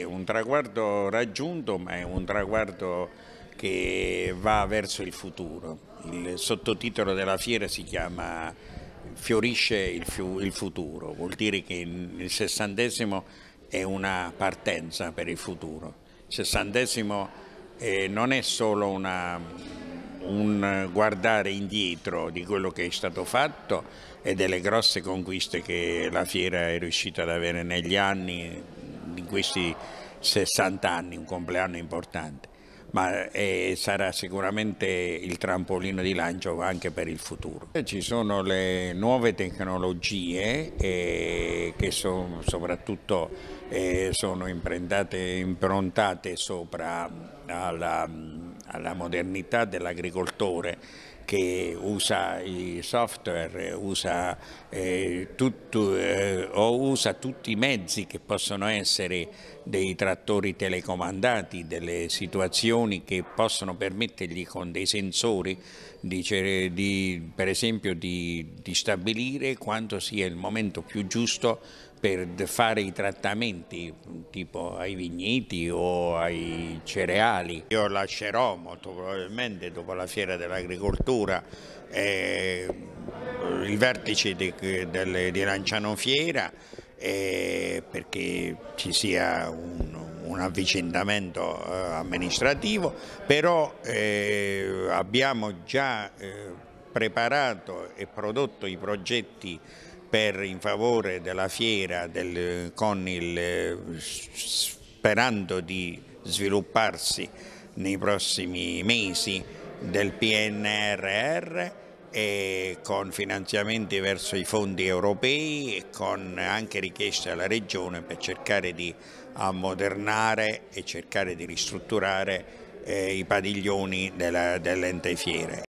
È un traguardo raggiunto ma è un traguardo che va verso il futuro. Il sottotitolo della fiera si chiama Fiorisce il, il futuro, vuol dire che il sessantesimo è una partenza per il futuro. Il sessantesimo eh, non è solo una, un guardare indietro di quello che è stato fatto e delle grosse conquiste che la fiera è riuscita ad avere negli anni in questi 60 anni, un compleanno importante, ma è, eh, sarà sicuramente il trampolino di lancio anche per il futuro. Eh, ci sono le nuove tecnologie eh, che sono, soprattutto eh, sono improntate sopra alla, alla modernità dell'agricoltore che usa i software, usa, eh, tutto, eh, o usa tutti i mezzi che possono essere dei trattori telecomandati, delle situazioni che possono permettergli con dei sensori di, di, per esempio di, di stabilire quanto sia il momento più giusto per fare i trattamenti tipo ai vigneti o ai cereali. Io lascerò molto probabilmente dopo la fiera dell'agricoltura addirittura eh, il vertice di, del, di Lanciano Fiera eh, perché ci sia un, un avvicendamento eh, amministrativo, però eh, abbiamo già eh, preparato e prodotto i progetti per, in favore della fiera del, con il, sperando di svilupparsi nei prossimi mesi del PNRR e con finanziamenti verso i fondi europei e con anche richieste alla Regione per cercare di ammodernare e cercare di ristrutturare eh, i padiglioni dell'ente fiere.